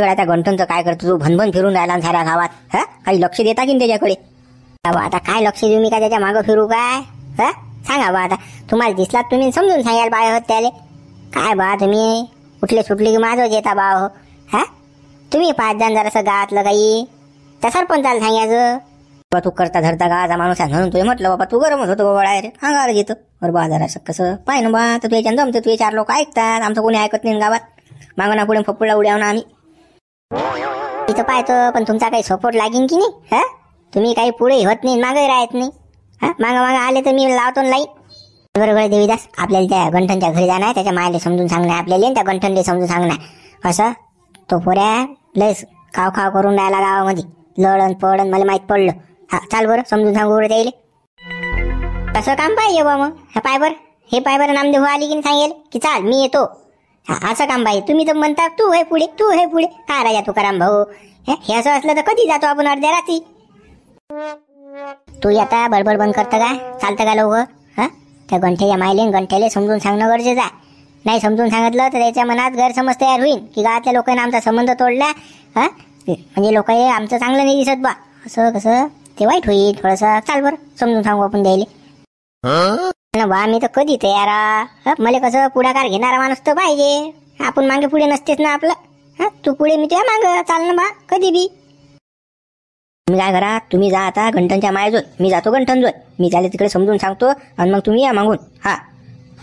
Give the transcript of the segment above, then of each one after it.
त्या गंठनचं काय करतो तू भनभन फिरून राहिला साऱ्या गावात हा काही लक्ष देता की त्याच्याकडे आता काय लक्ष देऊ मी का त्याच्या मागं फिरू काय हा सांगा बा आता तुम्हाला दिसला तुम्ही समजून सांगाल बाय होत त्याले काय बा तुम्ही उठले सुटले की माझं येता बा हो हा तुम्ही पाच जण जरासं गातलं काही त्या सरपंचाला सांगायचं बा तू करता धरता गावाचा माणूस आहे म्हणून तुम्ही म्हटलं बाबा तू गरम होतो बाबा रे अंगावर घेतो बरं बा असं कसं पाय ना बा तर तुझ्या जमतं तुझे चार लोक ऐकतात आमचं कोणी ऐकत नाही गावात मागणा पुढे फप्पुडला उड्या आम्ही तिथं पाहतो पण तुमचा काही सपोर्ट लागेल की नाही हा तुम्ही काही पुढे होत नाही मागे राहत नाही हा मागं मागं आले तर मी लावतो लाईन बरोबर देवीदास आपल्याला त्या गंठनच्या घरी जाणार आहे त्याच्या मायाला समजून सांगणार आपल्याला त्या गंठनले समजून सांगणार असं तो पोऱ्या लयच खाव खाव करून राहिला गावामध्ये लढन पळण मला माहीत पडलं हा चाल बरं समजून सांगू बरं त्याईले तसं काम पाहिजे बा मग हा पायबर हे पायबर नामदेव आली की सांगेल की चाल मी येतो असं काम बाई तुम्ही तर म्हणता तू हे पुढे तू हे पुढे काय राजा तुकाराम भाऊ हे असं असलं तर कधी जातो आपण अर्ध्या रात्री तू आता बडबड बंद करतं का चालतं का लवकर हा त्या गंठेच्या मायलेन गंठेले समजून सांगणं गरजेचं आहे नाही समजून सांगितलं तर त्याच्या मनात गैरसमज तयार होईल की गावातल्या लोकांना आमचा संबंध तोडला हा म्हणजे लोक आमचं चांगलं नाही दिसत बा असं कसं ते वाईट होईल थोडंसं चाल बरं समजून सांगू आपण द्यायला ना बा मी तर कधी तयार मला कसं पुढाकार घेणारा माणूस तर पाहिजे आपण मागे पुढे नसतेच ना आपलं हा तू पुढे मी तुझ्या माग चाल ना बा कधी बी तुम्ही काय करा तुम्ही जा आता घंटनच्या मायाजून मी जातो घंटनजोत मी झाले तिकडे समजून सांगतो आणि मग तुम्ही या मागून हा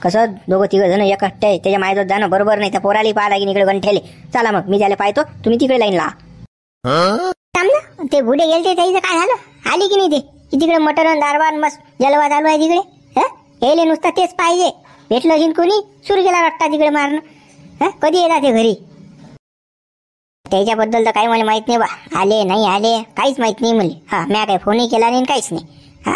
कसं दोघं तिघं जण एक आहे त्याच्या मायजोत जाणं बरोबर नाही त्या पोराली पाहा लागेल इकडे गंठेले चला मग मी झाले पाहतो तुम्ही तिकडे लाईन ला ते बुडे गेलते ते काय झालं आली की नाही ते तिकडे मटण दारवान मस्त जलवा चालू आहे तिकडे यायले नुसतं तेच पाहिजे भेटलं जिन कोणी सुरू गेला वाटता तिकडे मारण कधी येतात ते घरी त्याच्याबद्दल तर काही मला माहित नाही बा आले नाही आले काहीच माहित नाही मला हा मी काही फोनही केला नाही काहीच नाही हा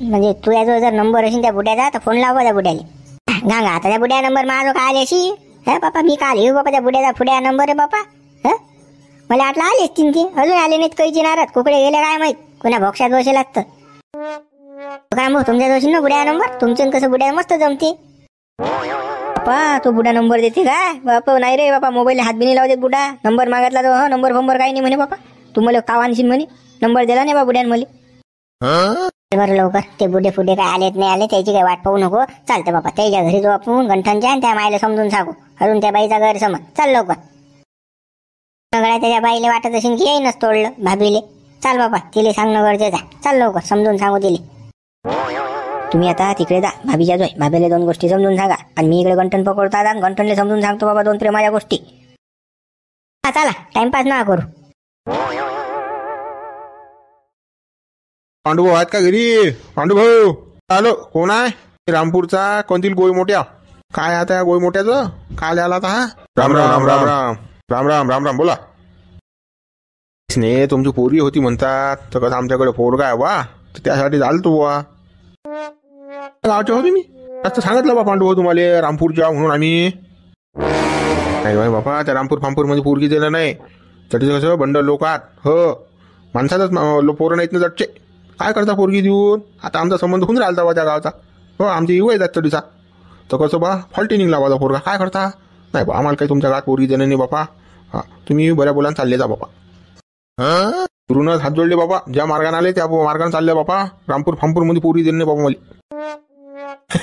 म्हणजे जो जर नंबर असेल त्या बुड्याचा तर फोन लावा त्या बुड्याला गांगा आता त्या बुड्या नंबर माझं का आले अशी हा बापा मी काल येऊ बापा त्या बुड्याचा फुड्या नंबर आहे बापा हा मला आठला आलेच तीन अजून आले नाहीत कैची नारद कुकडे गेले काय माहित कुणा भक्षात बसेल लागतं काय मग तुमच्या जोशी ना बुड्या नंबर तुमच्या कसं बुड्या मस्त जमते बापा तू बुडा नंबर देते का बापा नाही रे बापा मोबाईल हात बिनी लावते बुडा नंबर मागितला तो नंबर फंबर काही नाही म्हणे बापा मला कावानशी म्हणे नंबर दिला नाही बा बुड्यान मला लवकर ते बुडे फुडे काय आलेत नाही आले त्याची काय वाट पाहू नको चालते बापा त्याच्या घरी जाऊ आपण गंठांच्या आणि त्या मायला समजून सांगू अजून त्या बाईचा घर समज चाल लवकर सगळ्या त्याच्या बाईला वाटत असेल की येईनच तोडलं भाभीले चाल बापा तिले सांगणं गरजेचं चाल लवकर समजून सांगू तिले तुम्ही आता तिकडे जा भाभीच्या जोय भाभीले दोन गोष्टी समजून सांगा आणि मी इकडे गंठन पकडतो आता गंठनले समजून सांगतो बाबा दोन माझ्या गोष्टी चला टाइमपास ना करू पांडू भाऊ आहेत का घरी पांडू भाऊ हॅलो कोण आहे रामपूरचा कोणतील गोळी मोठ्या काय आता या गोई मोठ्याच काल आला आता हा राम राम राम राम राम राम राम राम बोला स्नेह तुमची पोरी होती म्हणतात तर कसं आमच्याकडे पोरगा आहे वा त्यासाठी झालं तू वा गावचे हो तुम्ही जास्त सांगितलं बा पांडू तुम्हाला रामपूरच्या म्हणून आम्ही नाही बाई बापा त्या रामपूर मध्ये पोरगी दिलं नाही चटीचं कसं बंड लोकात हो माणसाचाच लो पोरं नाहीत ना जटचे काय करता पोरगी देऊन आता आमचा संबंध होऊन राहिला बा त्या गावचा हो आमची युवा येतात चटीचा तर कसं बा फॉल्टी लावा बाजा पोरगा काय करता नाही बा आम्हाला काही तुमच्या गावात पोरगी देणं नाही बापा हा तुम्ही बऱ्या बोलान चालले जा बापा हा तुरूनच हात जोडले बाबा ज्या मार्गाने आले त्या मार्गाने चालले बापा रामपूर मध्ये पोरी देणे बाबा मला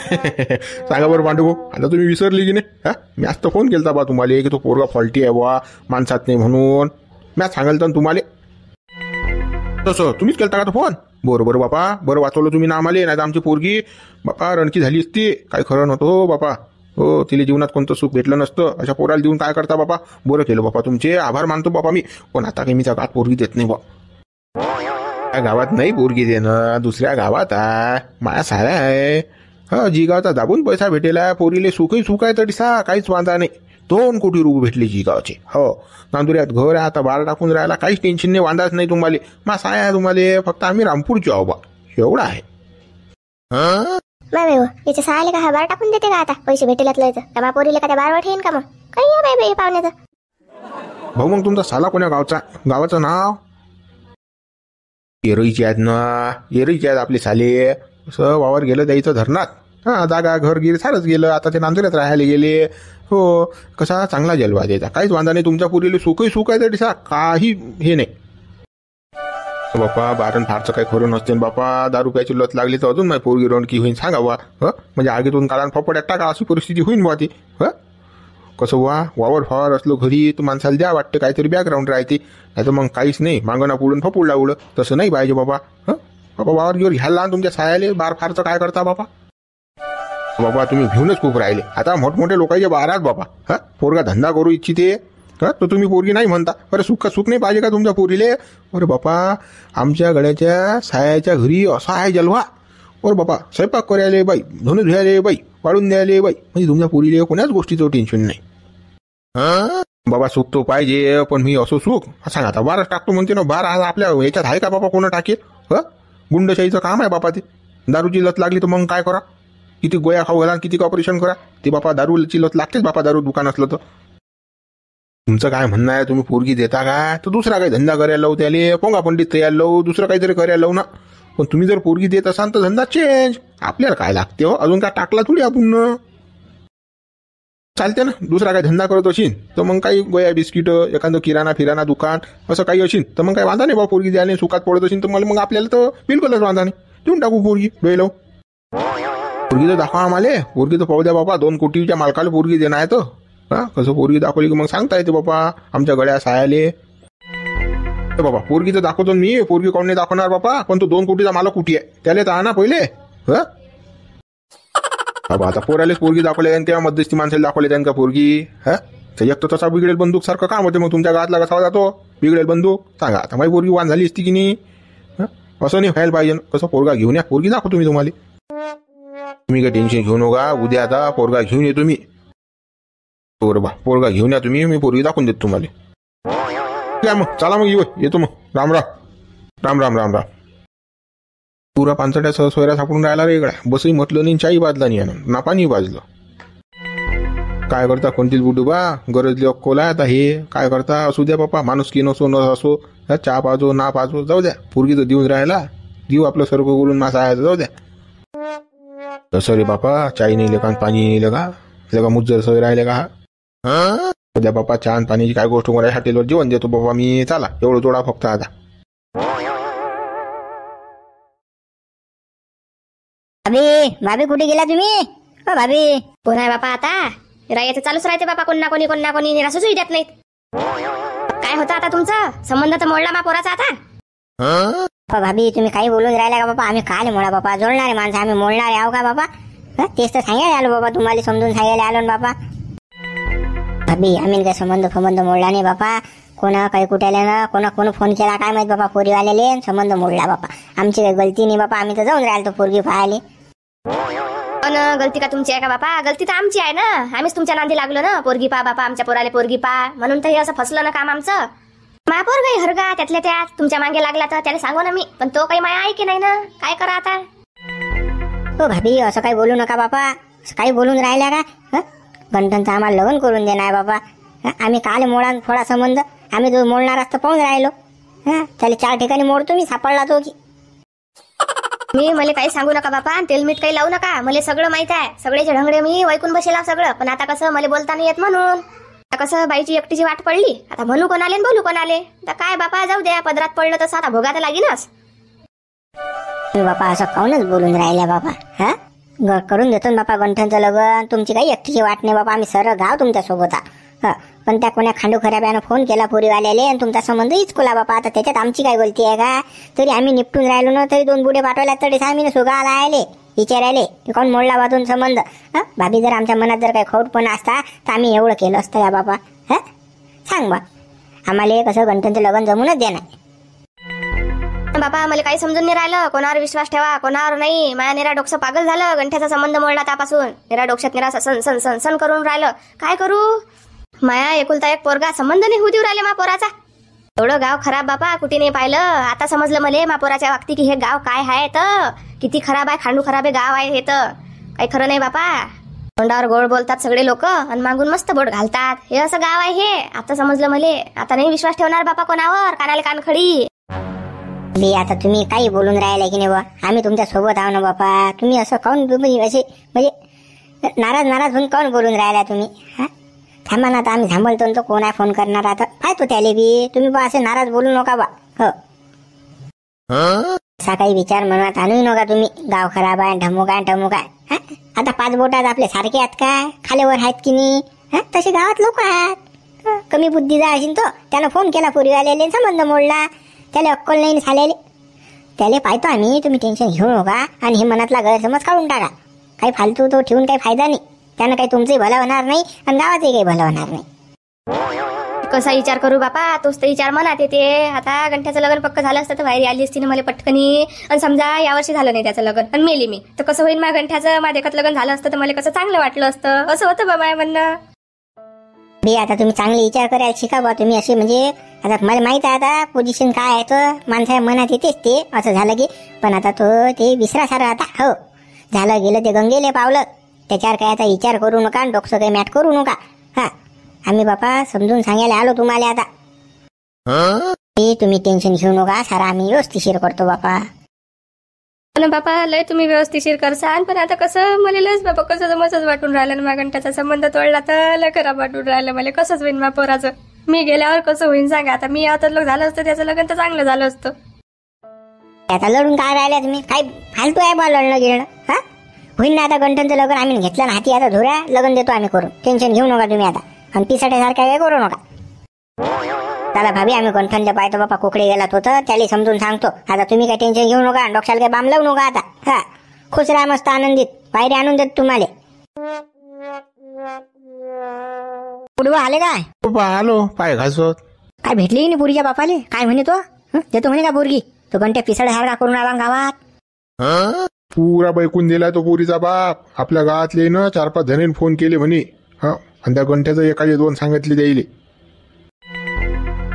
सांगा बरं पांडू आता तुम्ही विसरली की नाही हा मी आज तर फोन केला बा तुम्हाला की तो पोरगा फॉल्टी आहे बा माणसात नाही म्हणून मी सांगाल तर तुम्हाला तसं तुम्हीच केलता का तो फोन बरं बरं बापा बरं वाचवलं तुम्ही ना नाही तर आमची पोरगी बापा रणकी झाली असती काय खरं नव्हतं हो बापा हो तिला जीवनात कोणतं सुख भेटलं नसतं अशा पोराला देऊन काय करता बापा बरं केलं बापा तुमचे आभार मानतो बापा मी पण आता काही मी गात पोरगी देत नाही बा गावात नाही पोरगी देणं दुसऱ्या गावात आहे माया साऱ्या आहे हा जिगावचा दाबून पैसा भेटेला पोरीले सुखही सुख आहे तरी सा काहीच वांदा नाही दोन कोटी रुपये भेटले जिगावचे हो नांदुऱ्यात घर आहे आता बाळ टाकून राहिला काहीच टेन्शन नाही वांदाच नाही तुम्हाला मा साय आहे तुम्हाला फक्त आम्ही रामपूरचे आहो बा एवढा आहे हा मामे हो, याच्या सहायला का हा बार टाकून देते का आता पैसे भेटेल त्या बा पोरीला का त्या बारवर ठेवीन का मग काही बाई पाहुण्याचं भाऊ मग तुमचा साला कोण्या गावचा गावाचं नाव येरईची आहेत ना येरईची आहेत आपले साले असं वावर गेलं द्यायचं धरणात हां जागा गिर सारंच गेलं आता ते नांदुऱ्यात राहायला गेले हो कसा चांगला जलवा द्यायचा काहीच वांदा नाही तुमच्या पुरीले सुखही सुख आहे तरी काही हे नाही बापा बारण फारचं काही खरं नसते बापा दारू प्यायची लत लागली तर अजून माझी पोरगी की होईन सांगा वा ह म्हणजे आगीतून काळान फपड्यात टाका अशी परिस्थिती होईन बा ती ह कसं वा वावर फावर असलो घरी तर माणसाला द्या वाटतं काहीतरी बॅकग्राऊंड राहते नाही तर मग काहीच नाही मागणा पुढून फपूड लावलं तसं नाही पाहिजे बाबा हं बाबा वावर गिवर घ्यायला तुमच्या सायाले बार फारचं काय करता बाबा बाबा तुम्ही घेऊनच खूप राहिले आता मोठमोठे लोकांच्या बारात बाबा हा पोरगा धंदा करू इच्छिते हा तर तुम्ही पोरगी नाही म्हणता अरे सुख सुख नाही पाहिजे का तुमच्या पोरीले अरे बापा आमच्या गड्याच्या सायाच्या घरी असा आहे जलवा अरे बाबा स्वयंपाक करायले बाई धुणं धुयाले बाई वाढून द्यायले बाई म्हणजे तुमच्या पोरीले कोणाच गोष्टीचं टेन्शन नाही हा बाबा सुख तो पाहिजे पण मी असो सुख सांगा आता बारा टाकतो म्हणते ना बारा आज आपल्या याच्यात आहे का बाबा कोणा टाकेल ह गुंडशाहीचं काम आहे बापा ते दारूची लत लागली तर मग काय करा किती गोळ्या खाऊ घाला किती ऑपरेशन करा ते बापा दारूची लत लागतेच बापा दारू दुकान असलं तर तुमचं काय म्हणणं आहे तुम्ही पोरगी देता का तर दुसरा काही धंदा करायला लावू त्याले पोंगा पंडित तयार लावू दुसरं काहीतरी करायला लावू ना पण तुम्ही जर पोरगी देत असाल तर धंदा चेंज आपल्याला काय लागते हो अजून काय टाकला थोडी आपण चालते ना दुसरा काय धंदा करत अशीन तर मग काही गोया बिस्किट एखादं किराणा फिराणा दुकान असं काही असेल तर मग काय वांधा नाही बा पोरगी द्याने सुखात पडत असेल तर मला मग आपल्याला तर बिलकुलच वांधा नाही देऊन टाकू पोरगी बे लाव पोरगी तर दाखवा आम्हाला पोरगी तर पाहू द्या बाबा दोन कोटीच्या मालकाला पोरगी देणार आहे तर हा कसं पोरगी दाखवली की मग सांगता येते बाबा आमच्या गळ्या सायाले बाबा पोरगी तर दाखवतो मी पोरगी कोण नाही दाखवणार बाबा पण तो दोन कोटीचा मालक कुठे आहे त्याला तर आणा पहिले हा आता पोरालेच पोरगी दाखवले आणि त्या मध्यस्थी माणसाला दाखवले त्यांना पोरगी हा एक तर तसा बिघडेल बंदूक सारखं काम होते मग तुमच्या गातला कसा जातो बिघडेल बंदूक सांगा आता माझी पोरगी वान झाली असती की नाही असं नाही व्हायला पाहिजे कसं पोरगा घेऊन या पोरगी दाखवतो तुम्ही तुम्हाला तुम्ही काय टेन्शन घेऊन नका उद्या आता पोरगा घेऊन ये तुम्ही बरोबर पोरगा घेऊन या तुम्ही मी पोरगी दाखवून देतो तुम्हाला मग चला मग येऊ येतो मग राम राम राम राम राम राम पुरा पांचड्याचा सोयरा सापडून राहिला वेगळा बसही म्हटलं नाही चाई बाजला नाही ना नापानी बाजलं काय करता कोणतीच बुडुबा गरजली अक्कोला आता हे काय करता असू द्या बापा माणूस की नसो न असो चा पाजो ना पाजो जाऊ द्या पूर्गी तर देऊन राहिला देऊ आपलं सर्व बोलून मासा आहे जाऊ द्या तसं रे बापा चाय नाही लगा पाणी नाही लगा लगा मुज्जर सवय राहिले का हा द्या बापा छान पाणी काय गोष्ट करायला हॉटेलवर जेवण देतो बाबा मी चला एवढं जोडा फक्त आता भाभी भाभी कुठे गेला तुम्ही भाभी कोण आहे बापा आता रायाचं चालूच राहते बापा कोण ना कोणी कोण ना कोणी निराशच देत नाहीत काय होतं आता तुमचा संबंध तर मोडला बा पोराचा आता भाभी तुम्ही काही बोलून राहिला का बाबा आम्ही काल मोडा बापा जोडणारे माणसं आम्ही मोडणारे आहो का बाबा तेच तर सांगायला आलो बाबा तुम्हाला समजून सांगायला आलो ना बाबा भाभी आम्ही काय संबंध फंबंध मोडला नाही बापा कोणा काही कुठ्याला ना कोणा कोण फोन केला काय माहित बाबा पोरीवाल्याले आलेले संबंध मोडला बापा आमची काही गलती नाही बापा आम्ही तर जाऊन राहिलो तो पोरगी पाहायला पण गलती का तुमची आहे का बापा गलती तर आमची आहे ना आम्हीच तुमच्या नांदी लागलो ना पोरगी पा बापा आमच्या पोराले पोरगी पा म्हणून तर हे असं फसलं ना काम आमचं महापौर गाई हरगा त्यातल्या त्यात तुमच्या मागे लागला तर त्याला सांगू ना मी पण तो काही माया आहे की नाही ना काय करा आता हो भाभी असं काही बोलू नका बापा काही बोलून राहिल्या का हं? तर आम्हाला लग्न करून देणार बापा आम्ही काल मोडा थोडा संबंध आम्ही जो मोडणार असतं पाहून राहिलो हां त्याला चार ठिकाणी मोडतो मी सापडला तो की मी मला काही सांगू नका बापा तेल मीठ काही लावू नका मला सगळं माहित आहे सगळेचे ढंगडे मी वैकून बसेला सगळं पण आता कसं मला बोलता नाही येत म्हणून आता कसं बाईची एकटीची वाट पडली आता म्हणू कोण आले बोलू कोण आले तर काय बापा जाऊ द्या पदरात पडलं तसं आता भोगायला लागेलच बापा असं काऊनच बोलून राहिल्या बापा हा करून देतो बापा गंठांचं लग्न तुमची काही एकटीची वाट नाही बापा आम्ही सर गाव तुमच्या सोबत पण त्या कोणा खांडू खराब्यानं फोन केला पोरीवाल्याले आणि तुमचा संबंध इचकुला बाबा आता त्याच्यात आमची काय बोलती आहे का तरी आम्ही निपटून राहिलो ना तरी दोन बुडे पाठवल्या तरी आम्ही ना सुगा आला आले विचारायले कोण मोडला वाजून संबंध हां भाभी जर आमच्या मनात जर काही खोटपणा असता तर आम्ही एवढं केलं असतं या बापा हां सांग बा आम्हाला कसं गणतंत्र लग्न जमूनच देणार बाबा मला काही समजून नाही राहिलं कोणावर विश्वास ठेवा कोणावर नाही माया निरा पागल झालं गंठ्याचा संबंध मोडला त्यापासून निरा डोक्यात निरा सन सन सन सन करून राहिलं काय करू माया एकुलता एक पोरगा संबंध नाही होऊ देऊ राहिले मा एवढं गाव खराब बापा कुठे नाही पाहिलं आता समजलं मले मापोराच्या वागती की हे गाव काय आहे तर किती खराब आहे खांडू खराब आहे गाव आहे हे तर काही खरं नाही बापा तोंडावर गोड बोलतात सगळे लोक आणि मागून मस्त बोट घालतात हे असं गाव आहे हे आता समजलं मले आता नाही विश्वास ठेवणार बापा कोणावर कानाले कानखडी बे आता तुम्ही काही बोलून राहिला की नाही बा आम्ही तुमच्या सोबत आहो ना बापा तुम्ही असं काऊन तुम्ही असे म्हणजे नाराज नाराज होऊन काऊन बोलून राहिला तुम्ही थांबा आता आम्ही थांबलतो तो कोण आहे फोन करणार आता काय तू त्याले बी तुम्ही बा असे नाराज बोलू नका बा हो असा काही विचार मनात आणू नका तुम्ही गाव खराब आहे ढमूक आहे ढमूक आहे आता पाच बोट आहेत आपले सारखे आहेत का खाल्यावर आहेत की नाही तसे गावात लोक आहेत कमी बुद्धीचा असेल तो त्यानं फोन केला आलेले संबंध मोडला त्याला अक्कल नाही झालेले त्याला पाहतो आम्ही तुम्ही टेन्शन घेऊ नका आणि हे मनातला गैरसमज काढून टाका काही फालतू तो ठेवून काही फायदा नाही त्यानं काही तुमचंही भलं होणार नाही आणि गावाचंही काही भलं होणार नाही कसा विचार करू बापा तोच तर विचार मनात येते आता घंट्याचं लग्न पक्क झालं असतं तर बाहेर आली असती ना मला पटकनी आणि समजा या वर्षी झालं नाही त्याचं लग्न आणि मेली मी तर कसं होईल माझ्या घंट्याचं माझ्या एखाद लग्न झालं असतं तर मला कसं चांगलं वाटलं असतं असं होतं बाबा म्हणणं बे आता तुम्ही चांगले विचार करायला शिका बा तुम्ही असे म्हणजे आता मला माहित आहे आता पोझिशन काय आहे तर माणसाच्या मनात येतेच ते असं झालं की पण आता तो ते विसरा सारा आता हो झालं गेलं ते गंगेले पावलं त्याच्यावर काय आता विचार करू नका आणि डोकसं काही मॅट करू नका हा आम्ही बापा समजून सांगायला आलो तुम्हाला आता ते तुम्ही टेन्शन घेऊ नका सारा आम्ही व्यवस्थिशीर करतो बापा बापा लय तुम्ही व्यवस्थिशीर करसान पण आता कसं मला लस बाबा कसं जमसच वाटून राहिलं ना घंटाचा संबंध तोडला तर लय खराब वाटून राहिलं मला कसंच होईन मा पोराचं मी गेल्यावर कसं होईन सांगा आता मी आता लग झालं असतं त्याचं लग्न तर चांगलं झालं असतं आता लढून काय राहिलं तुम्ही काय फालतू आहे बा लढणं गिरणं हा होईल ना आता गंटनचं लग्न आम्ही घेतलं ना हाती आता धुऱ्या लग्न देतो आम्ही करून टेन्शन घेऊ नका तुम्ही आता आणि पिसाट्यासारखा काय करू नका चला भाभी आम्ही गंठनच्या पाहतो बापा कोकडे गेला तो त्याला समजून सांगतो आता तुम्ही काय टेन्शन घेऊ नका डॉक्टर काही बाम लावू नका आता हा खुश राहा मस्त आनंदित बाहेर आणून देत तुम्हाला पुढवा आले काय आलो पाय घासवत काय भेटली नाही पुरीच्या बापाले काय म्हणे तो देतो म्हणे का बोरगी तो घंटे पिसाळ हार करून आला गावात पुरा बैकून दिला तो पुरीचा बाप आपल्या गावातले ना चार पाच जणांनी फोन केले म्हणे हा आणि त्या गंठ्याचं एकाचे दोन सांगितले द्यायले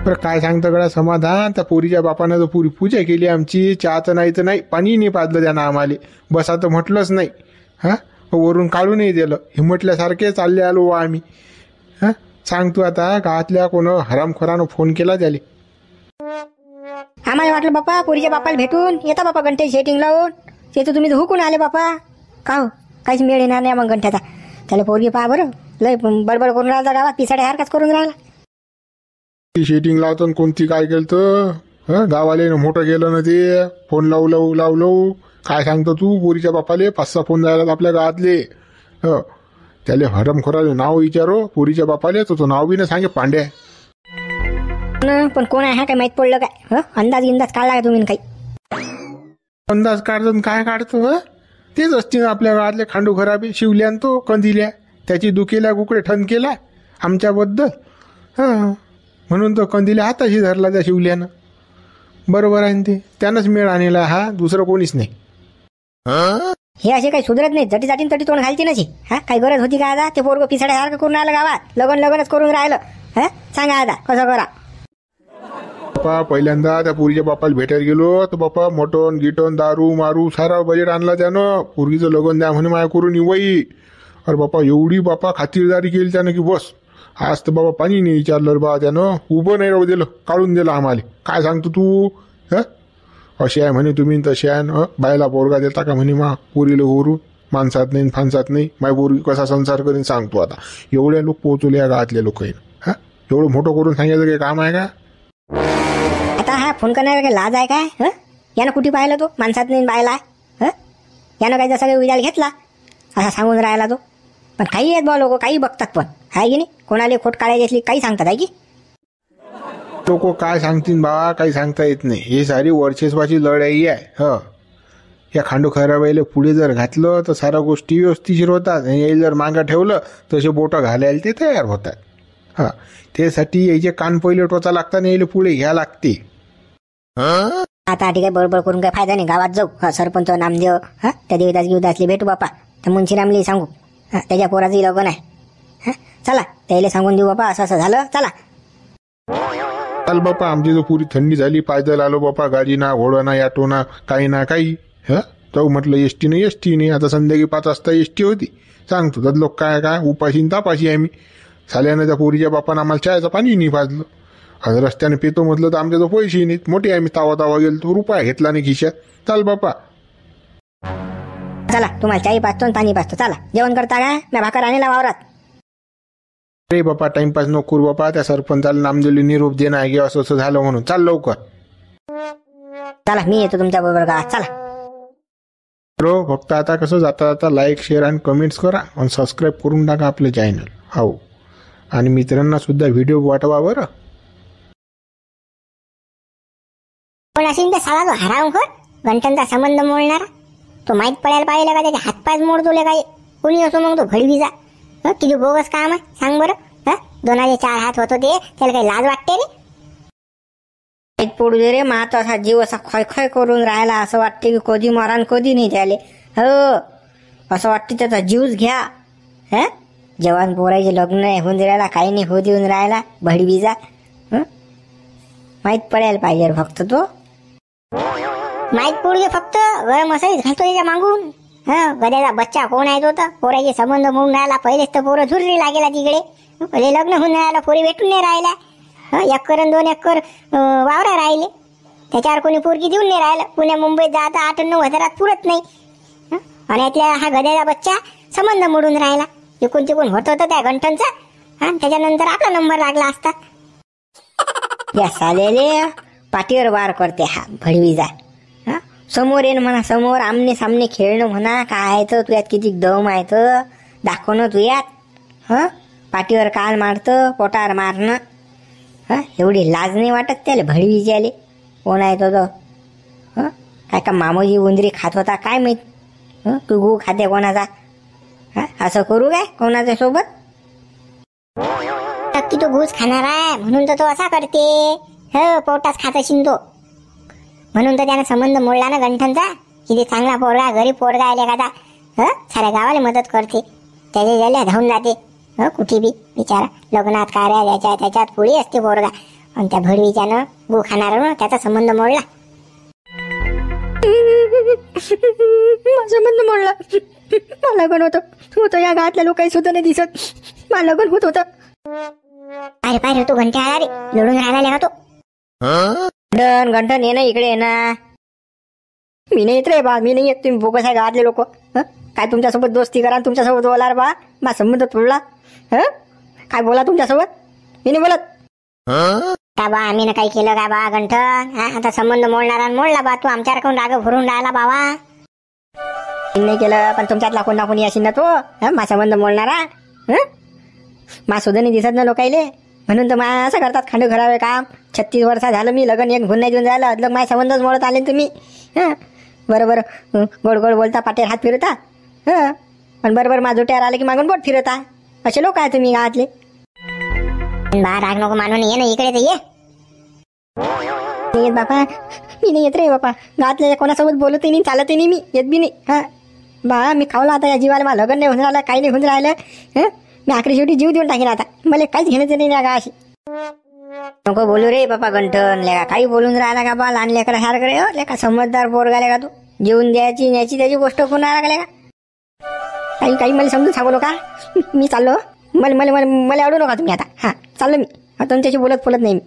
पर काय सांगतं गडा समाधान त्या पोरीच्या बापानं तर पुरी पूजा केली आमची चहाचं नाही तर नाही पाणी नाही पाजलं त्यांना आम्हाला बसा तर म्हटलंच नाही हा वरून काढूनही दिलं हिमटल्यासारखे चालले आलो आम्ही हा सांगतो आता गावातल्या कोण हरामखोरानं फोन केला त्याला आम्हाला वाटलं बापा पुरीच्या बापाला भेटून येता बापा घंटे शेटिंग लावून ते तर तुम्ही हुकून आले बापा का हो काहीच मेळ येणार नाही मग गंठ्याचा त्याला पोरगी पहा बरं लय बडबड करून राहिला गावात पिसाडे हरकाच करून राहिला ती शेटिंग लावतो कोणती काय केलं तर हं, गावाले मोठं गेलं ना ते फोन लावू लावू लावू लावू काय सांगतो तू पोरीच्या बापाले पाच सहा फोन जायला आपल्या गावातले हं. त्याले हरमखोराले नाव विचारो पोरीच्या बापाले तुझं तो नाव बी ना सांगे पांड्या पण कोण आहे हा काय माहित पडलं काय अंदाज इंदाज काढला का तुम्ही काही अंदाज काढतो काय काढतो तेच असतील आपल्या गावातले खांडू खराबी शिवल्यान तो कंदिल्या त्याची दुखेला गुकडे ठण केला आमच्याबद्दल म्हणून तो कंदिल्या हाताशी धरला त्या शिवल्यानं बरोबर आहे ते त्यानंच मेळ आणला हा दुसरं कोणीच नाही हे असे काही सुधरत नाही जटी जाटीन तटी तोंड घालते नशी हा काही गरज होती का आता ते पोरगं पिसाड्यासारखं करून आलं गावात लगन लगनच करून राहिलं हा सांगा आता कसं करा बापा पहिल्यांदा त्या पुरीच्या बापाला भेटायला गेलो तर बापा मटण गिटन दारू मारू सारा बजेट आणला त्यानं पोरगीचं लगन द्या म्हणे माया करून वई अरे बाप्पा एवढी बाप्पा खातिरदारी केली त्यानं की बस आज तर बाबा पाणी नाही विचारलं बा त्यानं उभं नाही राहू दिलं काढून दिलं आम्हाला काय सांगतो तू ह असे आहे म्हणे तुम्ही तसे आहे बायला पोरगा देता का म्हणे मा पोरीला ओरून माणसात नाही फानसात नाही माय पोरगी कसा संसार करीन सांगतो आता एवढ्या लोक पोहोचवले या गावातले लोक हां एवढं मोठं करून सांगायचं काही काम आहे का आता हा फोन करणार लाज आहे काय हं यानं कुठे पाहिलं तो माणसात नाही पाहिला हं यानं काही जसा काही घेतला असा सांगून राहिला तो पण काही आहेत बा लोक काही बघतात पण आहे की नाही कोणाला खोट काढायची असली काही सांगतात आहे की लोक काय सांगतील बा काही सांगता येत नाही ही सारी वर्चस्वाची लढाई आहे ह या खांडू खराबाईला पुढे जर घातलं तर सारा गोष्टी व्यवस्थिशीर होतात आणि याला जर मागं ठेवलं तसे बोटं घालायला ते तयार होतात हां त्यासाठी याचे कान पहिले टोचा लागतात आणि याला पुढे घ्या लागते आता ठीक आहे बरोबर करून काय फायदा नाही गावात जाऊ हा सरपंच नामदेव हा त्या देवीदास भेटू बापा तर मुंशी नामली सांगू हा त्याच्या पोराच लग्न आहे हा चला त्याला सांगून देऊ बापा असं असं झालं चला चल बापा आमची जो पुरी थंडी झाली पायदल आलो बापा गाडी ना घोडा ना ऑटो ना काही ना काही हा जाऊ म्हटलं एस टी नाही एस टी नाही आता संध्याकाळी पाच वाजता एस टी होती सांगतो त्यात लोक काय काय उपाशी तापाशी आहे मी साल्यानं त्या पोरीच्या बापानं आम्हाला चायचं पाणी नाही पाजलं आणि रस्त्याने पितो म्हटलं तर आमच्याजवळ पैसे नाहीत मोठी आहे मी तावा तावा गेलो तो रुपया घेतला नाही खिशात चाल बापा चला तुम्हाला चाई पाचतो पाणी पाचतो चला जेवण करता का मी भाकर आणला वावरात अरे बापा टाइमपास नको बापा त्या सरपंचाला नाम दिली निरोप दे नाही असं असं झालं म्हणून चाल लवकर चला मी येतो तुमच्या बरोबर का चला हो फक्त आता कसं जाता जाता लाईक शेअर आणि कमेंट्स करा आणि सबस्क्राईब करून टाका आपलं चॅनल हो आणि मित्रांना सुद्धा व्हिडिओ वाटवा बरं पण अशी त्या साला तो हरावकर घंटांचा संबंध मोडणार तो माहीत पडायला पाहिजे का त्याचे हातपायच मोडतोले काय कुणी असो मग तो घडवीचा हं किती बोगस काम आहे सांग बरं हं दोनाचे चार हात होतो ते त्याला काही लाज वाटते रे एक पडू दे रे मात असा जीव असा खय करून राहिला असं वाटते की कधी मरान कधी नाही त्याले हो असं वाटते त्याचा जीवच घ्या हं जवान बोरायचे लग्न होऊन राहिला काही नाही होऊन राहायला राहिला भडवीजा हं माहीत पडायला पाहिजे फक्त तो माहीत पोरगे फक्त गरम असाईच घालतो त्याच्या मागून हा गद्याचा बच्चा कोण आहे तो तर पोराचे संबंध म्हणून राहिला पहिलेच तर पोरं झुरली लागेला तिकडे पहिले लग्न होऊन राहिला पोरी भेटून नाही राहिला हा एक कर दोन एकर वावरा राहिले त्याच्यावर कोणी पोरगी देऊन नाही राहिलं पुण्या मुंबईत जात आठ नऊ हजारात पुरत नाही आणि यातल्या हा गद्याचा बच्चा संबंध मोडून राहिला इकून तिकून होत होतं त्या घंटांचा आणि त्याच्यानंतर आपला नंबर लागला असता या सालेले पाठीवर वार करते हा जा हा समोर येणं म्हणा समोर आमने सामने खेळणं म्हणा काय आहे तर तुझ्यात किती दम आहे तर दाखवणं तुझ्यात हं पाठीवर काल मारतं पोटार मारणं हं एवढी लाज नाही वाटत त्याला भडवीजाले कोण आहे तो हं काय का मामोजी उंदरी खात होता काय माहीत हं तू गू खाते कोणाचा हा असं करू काय कोणाच्या सोबत नक्की तो घूस खाणार आहे म्हणून तर तो असा करते हो पोटास खात शिंदो म्हणून तर त्यानं संबंध मोडला ना गंठनचा किती चांगला पोरगा गरीब पोरगा आहे एखादा साऱ्या गावाला मदत करते त्याच्या जल्या धावून जाते ह कुठे बी बिचारा लग्नात कार्या याच्या त्याच्यात पोळी असते पोरगा आणि त्या भडवीच्यानं गो खाणार त्याचा संबंध मोडला संबंध मोडला मला लग्न होत होत या गावातल्या लोकांनी सुद्धा नाही दिसत मला लग्न होत होतं अरे पाय तू घंटे आला रे लढून राहिला तो गंठन घंटा ये ना इकडे ये ना मी नाही येत रे बा मी नाही येत तुम्ही बोगस आहे गावातले लोक काय तुमच्यासोबत दोस्ती करा तुमच्यासोबत बोला बा मा संबंध तोडला ह काय बोला तुमच्यासोबत मी नाही बोलत का बा आम्ही ना काही केलं का बा गंठन आता संबंध मोडणार मोडला बा तू आमच्याकडून राग भरून राहिला बाबा नाही केलं पण तुमच्यात ना कोणी येशील ना तो मा संबंध मोडणारा मा सुद्धा नाही दिसत ना लोकायले म्हणून तर माया असं करतात खांडू घरावे काम छत्तीस वर्षा झालं मी लगन एक भून नाही देऊन जायला अदलग माय संबंधच मोडत आले तुम्ही हं बरोबर गोड गोड बोलता पाटे हात फिरता हं पण बरोबर माझ आलं की मागून बोट फिरता असे लोक आहे तुम्ही गावातले बा राग नको मानून ये ना इकडे तर ये येत बापा मी नाही येत रे बापा गावातल्या कोणासोबत बोलत नाही चालत नाही मी येत बी नाही हां बा मी खाऊला आता या जीवाला मला लग्न नाही होऊन राहिलं काही नाही होऊन राहिलं मी आखरी शेवटी जीव देऊन टाकेल आता मला काहीच घेण्याचं नाही का अशी नको बोलू रे बापा गंठन लेका काही बोलून राहिला का बा लहान लेकरा हार हो लेका समजदार गाले का तू जेवून द्यायची न्यायची त्याची गोष्ट कोण लागले का काही काही मला समजून सांगू नका मी चाललो हो. मला मला मला आवडू नका तुम्ही आता हा चाललो मी आता तुमच्याशी बोलत बोलत नाही मी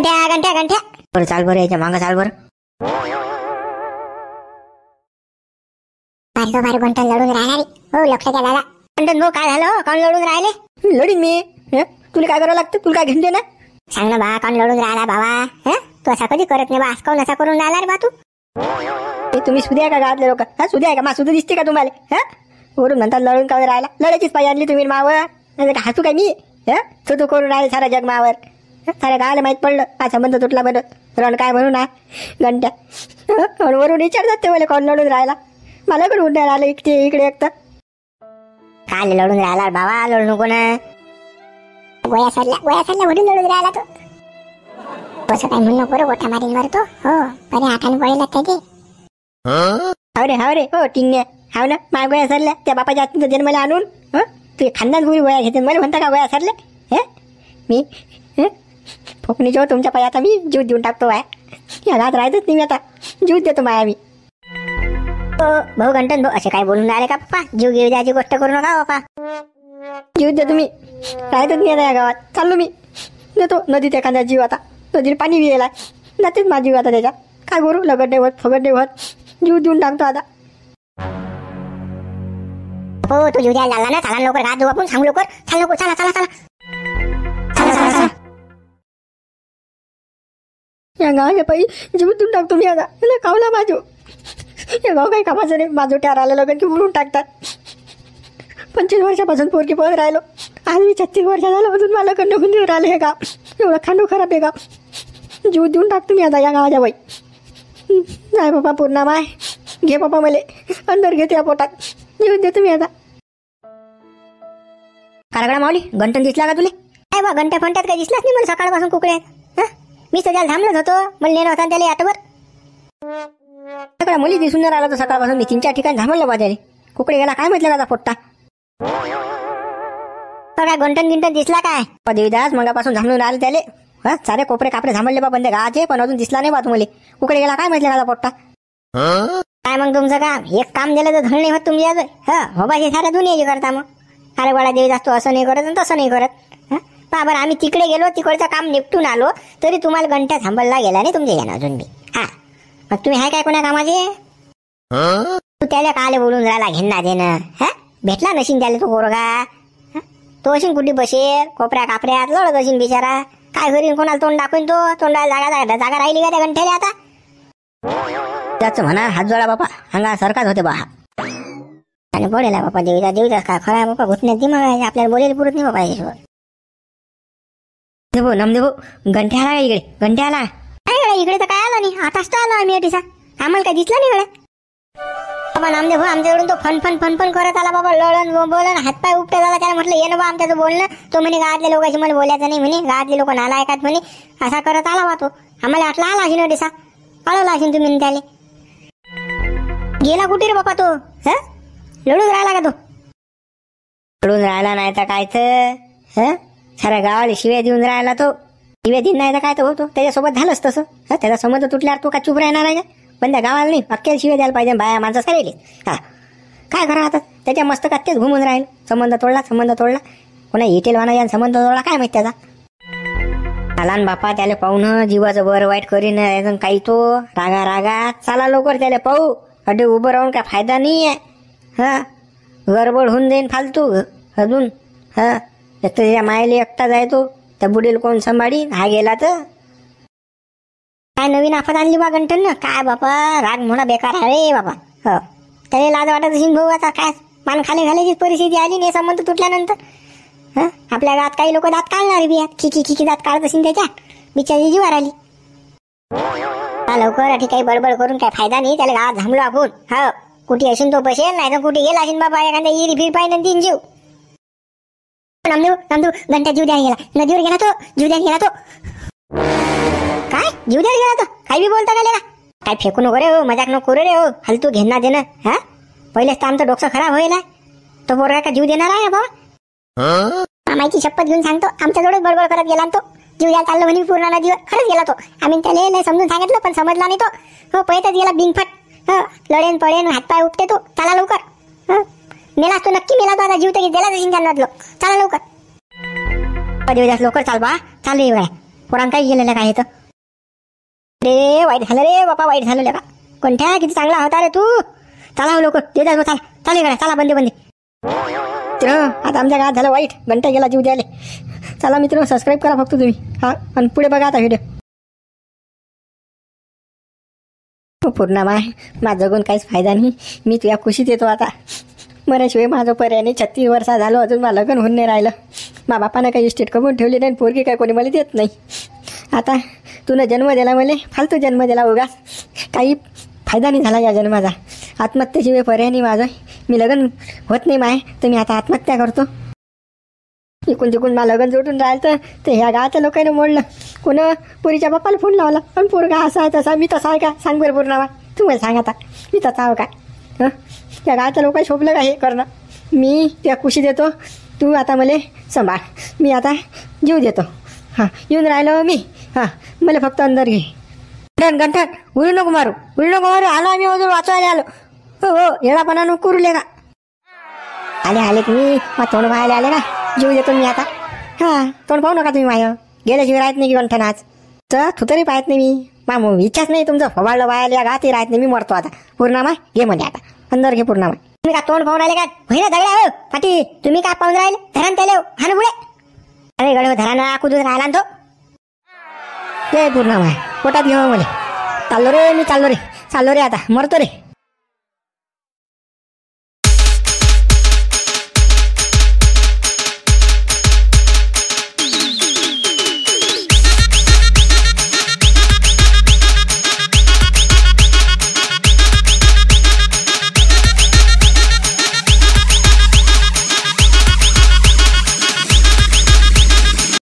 घंट्या घंट्या घंट्या बरं चाल बरं याच्या मागं चाल बरं बार गुंटन लढून राहणारी हो लक्षात दादा गुंटन भाऊ काय झालं कोण लढून राहिले लढीन मी तुला काय करावं लागतं तुला काय घेऊन ना सांग ना बा कोण लढून राहिला बाबा हं? तू असा कधी करत नाही बा आज असा करून राहिला रे बा तू तुम्ही सुद्या का गावातले लोक हा सुद्या का मा सुद्धा दिसते का तुम्हाला हा वरून म्हणतात लढून का राहिला लढायचीच पाहिजे आणली तुम्ही मावर नाही का हसू काय मी हा तू करून राहिले सारा जग मावर साऱ्या गावाला माहीत पडलं हा संबंध तुटला बरं रण काय म्हणून ना घंट्या वरून विचारतात ते मला कोण लढून राहिला मला पण उन्हाळ आलं इकडे इकडे एकदा काल लढून राहिला बाबा लढू नको ना गोया सरला गोया सरला म्हणून लढून राहिला तो कसं काय म्हणून नको रे गोठा मारीन मारतो हो बरे हाताने पडेल त्याचे हाव रे हाव रे हो टिंगे हाव ना माय गोया सरल्या त्या बापाच्या जन्मला जन्माला आणून हं तू खानदान गुरी गोया घेते मला म्हणता का गोया सरले हे मी फोकणी जो हो तुमच्या पाय आता मी जीव देऊन टाकतो आहे या राहतच नाही मी आता जीव देतो माया मी भाऊ गंटन भाऊ असे काय बोलून आले का पप्पा जीव घेऊ द्यायची गोष्ट करू नका पप्पा जीव द्या तुम्ही काय नाही या गावात चाललो मी देतो नदीत एखादा जीव आता नदीने पाणी विला जातेच माझी जीव आता त्याच्या काय करू लगड नाही फगड फगट होत जीव देऊन टाकतो आता हो तू जीव द्यायला लागला ना चला लवकर घात धुवा आपण सांग लवकर चल लवकर चला चला चला या गावाच्या पायी जीव देऊन टाकतो मी आता मला कावला बाजू हे भाऊ काही कामाचं नाही बाजू आरायला लगेच की उडून टाकतात पंचवीस वर्षापासून पोरगी पळत राहिलो आज मी छत्तीस वर्षा झालं अजून मला कंड देऊन राहिलं हे गाव एवढं खांडू खराब आहे गाव जीव देऊन टाकतो मी आता या गावाच्या बाई नाही बाबा पूर्ण माय घे बाबा मले अंदर घेते या पोटात जीव देतो मी आता कारागडा माऊली गंटन दिसला का तुला काय बा घंटा फंट्यात काही दिसलाच नाही मला सकाळपासून कुकडे मी सध्या थांबलोच होतो मला नेलं होता त्याला आठवर सगळ्या मुली दिसून आला तर सकाळपासून मी तीन चार ठिकाणी झामरलं बाजारी कुकडे गेला काय म्हटलं दादा पोट्टा काय गंटन गिंटन दिसला काय देवीदास मगापासून झांबून आले त्याले हा सारे कोपरे कापडे झांबडले बा बंदे गाजे पण अजून दिसला नाही बा तुम्हाला कुकडे गेला काय म्हटलं दादा पोट्टा काय मग तुमचं काम एक काम दिलं तर धन नाही होत तुम्ही हा हो हे साऱ्या दुनियाची करता मग अरे बाळा देवी जास्त असं नाही करत तसं नाही करत हा बरं आम्ही तिकडे गेलो तिकडचं काम निपटून आलो तरी तुम्हाला घंटा थांबला गेला नाही तुमच्या यानं अजून बी हा मग तुम्ही हाय काय कोणा कामाचे तू त्याला काले बोलून राहिला ना देणं हा भेटला नशीन त्याला तो पोरगा तो अशीन कुठे बसेल कोपऱ्या कापऱ्यात लढत अशीन बिचारा काय करीन कोणाला तोंड दाखवून तो तोंडाला जागा जागा जागा राहिली का त्या गंठ्याला आता त्याच म्हणा हात जोडा बापा हंगा सरकाच होते बा आणि बोलेला बापा देवीचा देवीचा काय खरा बापा घुटण्यात दिमाग आहे आपल्याला बोलेल पुरत नाही बापा याच्यावर नमदेभू गंठ्या आला इकडे घंटे आला इकडे इकडे तर काय आला नाही आताच तर आलो आम्ही अटीचा आम्हाला काय दिसला नाही इकडे बाबा नामदेव भाऊ आमच्याकडून तो फन फन फन फन करत आला बाबा लळन बोलन हातपाय उपटे झाला त्याला म्हटलं ये ना बा आमच्या बोलणं तो म्हणे गावातल्या लोकांची मला बोलायचं नाही म्हणे गावातले लोक नाला ऐकत म्हणे असा करत आला बा तो आम्हाला वाटला आला अशी नोटिसा ला अशी तुम्ही त्याले गेला कुठे रे बाबा तो ह लढून राहिला का तो लढून राहिला नाही तर काय तर सारा गावाला शिव्या देऊन राहिला तो निवेदित नाही तर काय तर होतो त्याच्यासोबत झालंच तसं हा त्याचा संबंध तुटल्यावर तू का चुप राहणार आहे पण त्या गावाला नाही अख्ख्या शिवे द्यायला पाहिजे बाया माणसं सारेले हा काय करा आता त्याच्या मस्तकात तेच घुमून राहील संबंध तोडला संबंध तोडला येतील इटेलवाना यान संबंध तोडला काय माहिती त्याचा लहान बापा त्याला पाहून जीवाचं वर वाईट करीन काही तो रागा रागा चाला लवकर त्याला पाहू अडे उभं राहून काय फायदा नाही आहे हा गडबड होऊन देईन फालतू अजून हा तर त्याच्या मायले एकटा जायतो तर बुडील कोण सांभाळी हा गेला तर काय नवीन आफत आणली बा गंटन काय बापा राग म्हणा बेकार आहे रे बापा हो त्याला लाज वाटत असेल भाऊ आता काय मान खाली घालायची परिस्थिती आली नाही संबंध तुटल्यानंतर ह आपल्या गात काही लोक दात काढणार बिया खिकी खिकी दात काढत असेल त्याच्या बिचारी जीवार आली लवकर आठी काही बडबड करून काय फायदा नाही त्याला गावात थांबलो आपण हो कुठे असेल तो बसेल नाही तर कुठे गेला असेल बाबा एखाद्या इरी फिर पाहिजे तीन जीव रामदेव रामदेव घंटा जीव द्यायला गेला नदीवर गेला तो जीव द्यायला गेला तो काय जीव द्यायला गेला तो काय बी बोलता का काय फेकू नको रे हो मजाक नको रे हो हल तू घेणार ना हा पहिलेच तर आमचं डोकं खराब होईल तो पोरगा का जीव देणार आहे बाबा मामाची शपथ घेऊन सांगतो आमच्या आमच्याजवळच बडबड करत गेला तो जीव द्यायला चाललो म्हणे पूर्ण नदीवर खरंच गेला तो आम्ही त्याला समजून सांगितलं पण समजला नाही तो हो पहिलेच गेला बिंगफट लढेन पडेन हातपाय उठते तो चला लवकर मेला तू नक्की मेला तो आता जीव तरी गेला जाशील लोक चला लवकर कधी उद्यास लवकर चाल बा चालू रे एवढा पुराण काही गेलेलं काय तर रे वाईट झालं रे बापा वाईट झालं का कोणत्या किती चांगला होता रे तू चला लोक देतात मग चाल चाल इकडे चला बंदी बंदी मित्र आता आमच्या गावात झालं वाईट घंटा गेला जीव द्यायला चला मित्र सबस्क्राईब करा फक्त तुम्ही हा आणि पुढे बघा आता व्हिडिओ हो, पूर्ण माझं माझा काहीच फायदा नाही मी तुझ्या खुशीत येतो आता मराशिवाय माझं पर्याय छत्तीस वर्षा झालो अजून मला लग्न होऊन नाही राहिलं मा बापानं काही इस्टेट कमवून ठेवली नाही पोरगी काय कोणी मला देत नाही आता तुला जन्म दिला मला फालतू जन्म दिला उगा काही फायदा नाही झाला या जन्माचा आत्महत्येशिवाय पर्याय नाही माझं मी लग्न होत नाही माय तर मी आता आत्महत्या करतो इकून तिकून मला लग्न जोडून राहिलं तर ह्या गावाच्या लोकांनी मोडलं कोण पुरीच्या बापाला फोन लावला पण पोरगा असा आहे तसा मी तसा आहे का सांग बरं पूर्ण तू मला सांग आता मी तसा हो का हं त्या गावातल्या लोकांना शोभलं का हे करणं मी त्या खुशी देतो तू आता मले सांभाळ मी आता जीव देतो हां येऊन राहिलो मी हां मला फक्त अंदर घे गण गंठन उरू नको मारू उरू नको मारू आलो आम्ही अजून वाचवायला आलो हो हो येणापणा नको करू आले आले तुम्ही मग तोंड पाहायला आले ना जीव देतो मी आता हां तोंड पाहू नका तुम्ही माय गेल्याशिवाय राहत नाही की आज तर तू तरी पाहत नाही मी मामू इच्छाच नाही तुमचं फवाळलं या गाती राहत नाही मी मरतो आता पूर्णामा घे म्हणे आता अंदर घे पूर्ण तुम्ही का तोंड पाहून राहिले का होईना दगड्या हो पाटी तुम्ही काय पाहून राहिले धरण त्याले हो. हान अरे गड धरण कुदून राहिला तो ते पूर्ण पोटात घेऊ मला चाललो रे मी चाललो रे चाललो रे आता मरतो रे